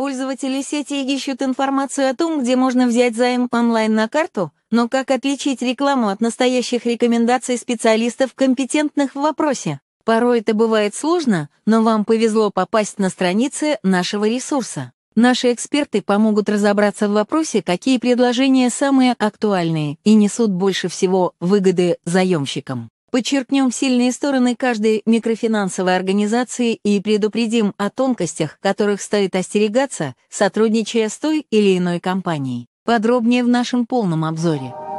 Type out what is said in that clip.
Пользователи сети ищут информацию о том, где можно взять займ онлайн на карту, но как отличить рекламу от настоящих рекомендаций специалистов, компетентных в вопросе? Порой это бывает сложно, но вам повезло попасть на страницы нашего ресурса. Наши эксперты помогут разобраться в вопросе, какие предложения самые актуальные и несут больше всего выгоды заемщикам. Подчеркнем сильные стороны каждой микрофинансовой организации и предупредим о тонкостях, которых стоит остерегаться, сотрудничая с той или иной компанией. Подробнее в нашем полном обзоре.